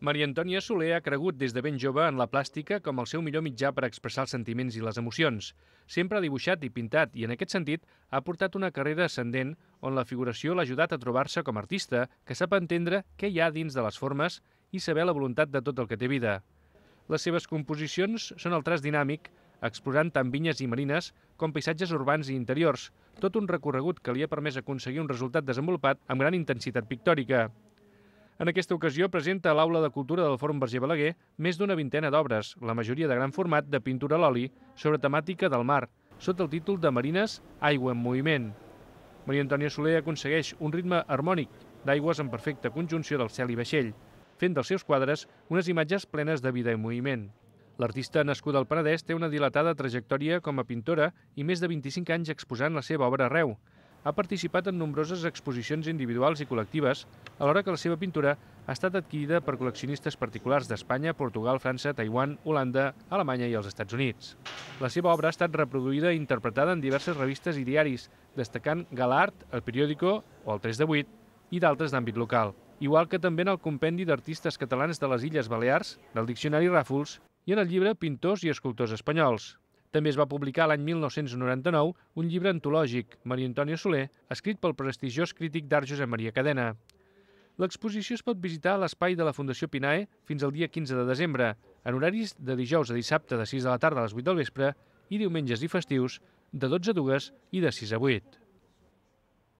Maria Antònia Soler ha cregut des de ben jove en la plàstica com el seu millor mitjà per expressar els sentiments i les emocions. Sempre ha dibuixat i pintat i, en aquest sentit, ha portat una carrera ascendent on la figuració l'ha ajudat a trobar-se com a artista que sap entendre què hi ha dins de les formes i saber la voluntat de tot el que té vida. Les seves composicions són el traç dinàmic, explorant tant vinyes i marines com paisatges urbans i interiors, tot un recorregut que li ha permès aconseguir un resultat desenvolupat amb gran intensitat pictòrica. En aquesta ocasió presenta a l'Aula de Cultura del Fòrum Verger Balaguer més d'una vintena d'obres, la majoria de gran format de pintura a l'oli sobre temàtica del mar, sota el títol de Marines, aigua en moviment. Maria Antònia Soler aconsegueix un ritme harmònic d'aigües en perfecta conjunció del cel i vaixell, fent dels seus quadres unes imatges plenes de vida i moviment. L'artista nascuda al Penedès té una dilatada trajectòria com a pintora i més de 25 anys exposant la seva obra arreu, ha participat en nombroses exposicions individuals i col·lectives, alhora que la seva pintura ha estat adquirida per col·leccionistes particulars d'Espanya, Portugal, França, Taiwan, Holanda, Alemanya i els Estats Units. La seva obra ha estat reproduïda i interpretada en diverses revistes i diaris, destacant Galart, El Periódico o El 3 de 8 i d'altres d'àmbit local, igual que també en el Compendi d'Artistes Catalans de les Illes Balears, del Diccionari Ràfols i en el llibre Pintors i Escultors Espanyols, també es va publicar l'any 1999 un llibre antològic, Maria Antònia Soler, escrit pel prestigiós crític d'art Josep Maria Cadena. L'exposició es pot visitar a l'espai de la Fundació Pinae fins al dia 15 de desembre, en horaris de dijous a dissabte de 6 de la tarda a les 8 del vespre i diumenges i festius de 12 a 2 i de 6 a 8.